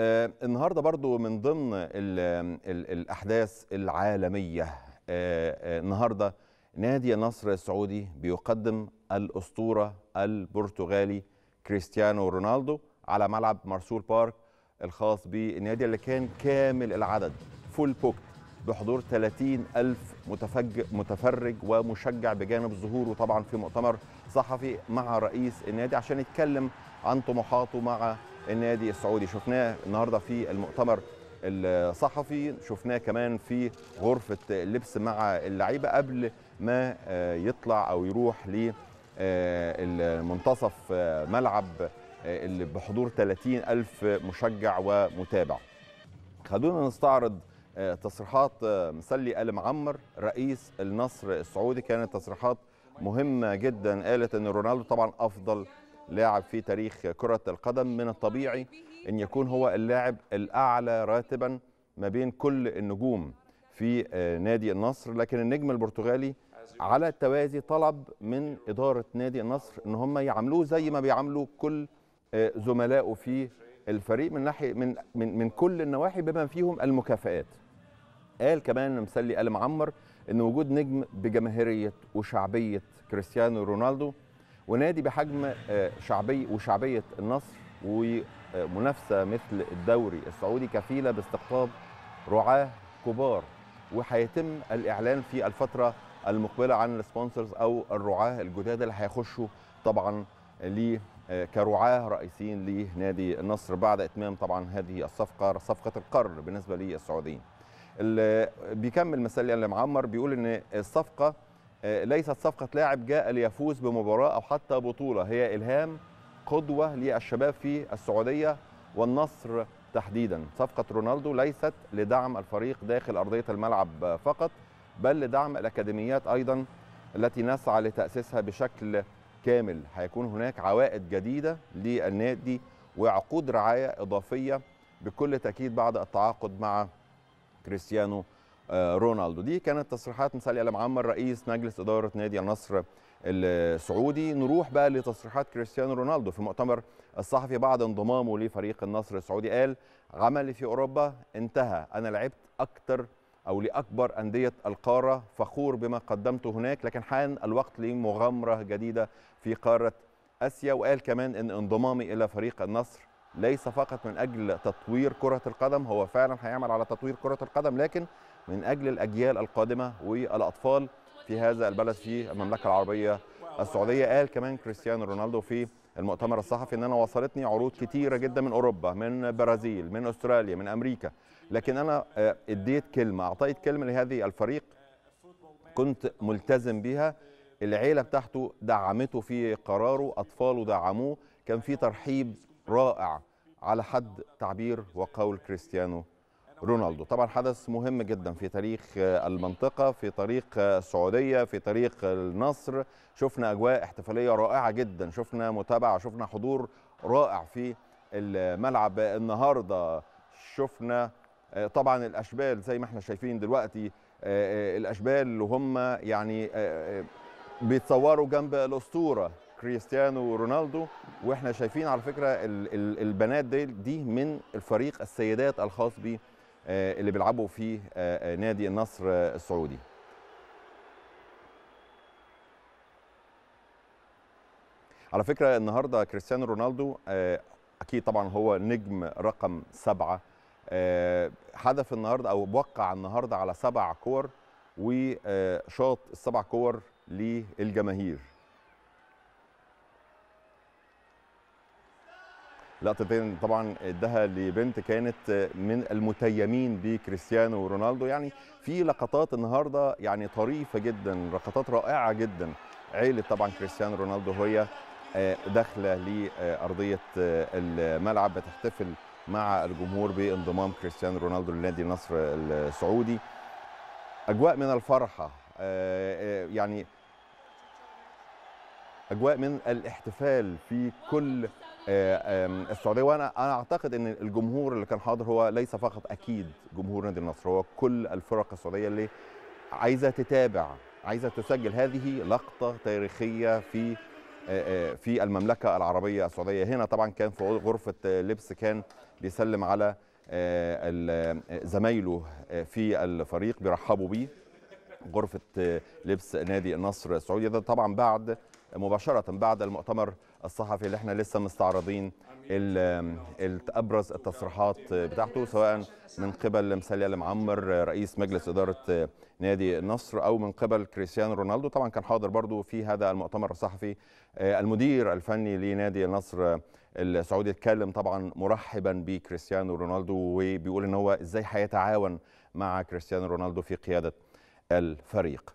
آه، النهارده برضو من ضمن الـ الـ الاحداث العالميه آه، آه، النهارده نادي النصر السعودي بيقدم الاسطوره البرتغالي كريستيانو رونالدو على ملعب مرسول بارك الخاص بالنادي اللي كان كامل العدد فول بوكت بحضور 30 ألف متفج متفرج ومشجع بجانب ظهوره طبعا في مؤتمر صحفي مع رئيس النادي عشان يتكلم عن طموحاته مع النادي السعودي شفناه النهارده في المؤتمر الصحفي شفناه كمان في غرفة اللبس مع اللعيبة قبل ما آه، يطلع أو يروح للمنتصف آه، آه، ملعب اللي بحضور 30 ألف مشجع ومتابع خلونا نستعرض آه، تصريحات آه، مسلي ال معمر رئيس النصر السعودي كانت تصريحات مهمه جدا قالت ان رونالدو طبعا افضل لاعب في تاريخ كره القدم من الطبيعي ان يكون هو اللاعب الاعلى راتبا ما بين كل النجوم في آه، نادي النصر لكن النجم البرتغالي على التوازي طلب من اداره نادي النصر ان هم يعاملوه زي ما بيعاملوا كل زملائه في الفريق من ناحيه من من, من كل النواحي بما فيهم المكافئات قال كمان مسلي قال معمر ان وجود نجم بجماهيريه وشعبيه كريستيانو رونالدو ونادي بحجم آه، شعبي وشعبيه النصر ومنافسه مثل الدوري السعودي كفيله باستقطاب رعاه كبار وهيتم الاعلان في الفتره المقبله عن السبونسرز او الرعاه الجداد اللي هيخشوا طبعا ليه آه، كرعاه رئيسيين لنادي النصر بعد اتمام طبعا هذه الصفقه صفقه القرن بالنسبه للسعوديين اللي بيكمل مسلي يعني اللي معمر بيقول ان الصفقه آه، ليست صفقه لاعب جاء ليفوز بمباراه او حتى بطوله هي الهام قدوه للشباب في السعوديه والنصر تحديدا صفقه رونالدو ليست لدعم الفريق داخل ارضيه الملعب فقط بل لدعم الاكاديميات ايضا التي نسعى لتاسيسها بشكل كامل هيكون هناك عوائد جديده للنادي وعقود رعايه اضافيه بكل تاكيد بعد التعاقد مع كريستيانو آه، رونالدو دي كانت تصريحات مسالي سالي معمر رئيس مجلس إدارة نادي النصر السعودي نروح بقى لتصريحات كريستيانو رونالدو في مؤتمر الصحفي بعد انضمامه لفريق النصر السعودي قال عملي في أوروبا انتهى أنا لعبت أكتر أو لأكبر أندية القارة فخور بما قدمته هناك لكن حان الوقت لمغامرة جديدة في قارة آسيا وقال كمان أن انضمامي إلى فريق النصر ليس فقط من اجل تطوير كره القدم هو فعلا هيعمل على تطوير كره القدم لكن من اجل الاجيال القادمه والاطفال في هذا البلد في المملكه العربيه السعوديه قال كمان كريستيانو رونالدو في المؤتمر الصحفي ان انا وصلتني عروض كتيره جدا من اوروبا من برازيل من استراليا من امريكا لكن انا آه، اديت كلمه اعطيت كلمه لهذه الفريق كنت ملتزم بها العيله بتاعته دعمته في قراره اطفاله دعموه كان في ترحيب رائع على حد تعبير وقول كريستيانو رونالدو طبعا حدث مهم جدا في تاريخ المنطقة في طريق السعودية في طريق النصر شفنا أجواء احتفالية رائعة جدا شفنا متابعة شفنا حضور رائع في الملعب النهاردة شفنا آه، طبعا الأشبال زي ما احنا شايفين دلوقتي آه، آه، الأشبال اللي هم يعني بيتصوروا جنب الأسطورة كريستيانو رونالدو واحنا شايفين على فكره البنات دي, دي من الفريق السيدات الخاص ب آه، اللي بيلعبوا في آه، آه، نادي النصر السعودي على فكره النهارده كريستيانو رونالدو اكيد طبعا هو نجم رقم سبعه حدث النهارده او وقع النهارده على سبع كور وشاط السبع كور للجماهير لقطتين طبعا ادها لبنت كانت من المتيمين بكريستيانو رونالدو يعني في لقطات النهارده يعني طريفه جدا لقطات رائعه جدا عيله طبعا كريستيانو رونالدو هي آه، داخله لارضيه آه، الملعب بتحتفل مع الجمهور بانضمام كريستيانو رونالدو لنادي النصر السعودي اجواء من الفرحه آه، يعني اجواء من الاحتفال في كل آه، السعوديه وانا انا اعتقد ان الجمهور اللي كان حاضر هو ليس فقط اكيد جمهور نادي النصر هو كل الفرق السعوديه اللي عايزه تتابع عايزه تسجل هذه لقطه تاريخيه في آه، آه، في المملكه العربيه السعوديه هنا طبعا كان في غرفه لبس كان بيسلم على زمايله في الفريق بيرحبوا بيه غرفه لبس نادي النصر السعودي ده طبعا بعد مباشره بعد المؤتمر الصحفي اللي احنا لسه مستعرضين ابرز التصريحات بتاعته سواء من قبل مسلي المعمر رئيس مجلس اداره نادي النصر او من قبل كريستيانو رونالدو طبعا كان حاضر برضو في هذا المؤتمر الصحفي آه، المدير الفني لنادي النصر السعودي اتكلم طبعا مرحبا بكريستيانو رونالدو وبيقول ان هو ازاي هيتعاون مع كريستيانو رونالدو في قياده الفريق